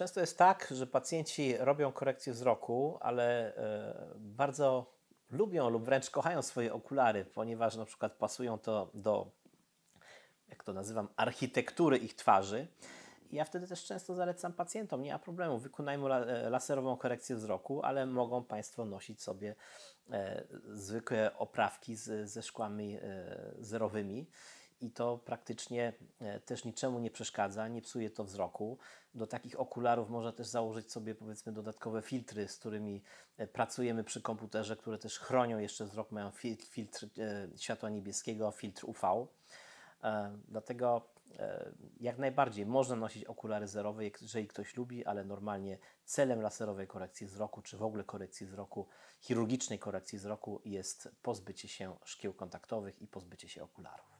Często jest tak, że pacjenci robią korekcję wzroku, ale e, bardzo lubią lub wręcz kochają swoje okulary, ponieważ na przykład pasują to do, jak to nazywam, architektury ich twarzy. Ja wtedy też często zalecam pacjentom, nie ma problemu, wykonajmy e, laserową korekcję wzroku, ale mogą Państwo nosić sobie e, zwykłe oprawki z, ze szkłami zerowymi i to praktycznie e, też niczemu nie przeszkadza, nie psuje to wzroku. Do takich okularów można też założyć sobie powiedzmy dodatkowe filtry, z którymi e, pracujemy przy komputerze, które też chronią jeszcze wzrok, mają filtr, filtr e, światła niebieskiego, filtr UV. Dlatego jak najbardziej można nosić okulary zerowe, jeżeli ktoś lubi, ale normalnie celem laserowej korekcji wzroku, czy w ogóle korekcji wzroku, chirurgicznej korekcji wzroku jest pozbycie się szkieł kontaktowych i pozbycie się okularów.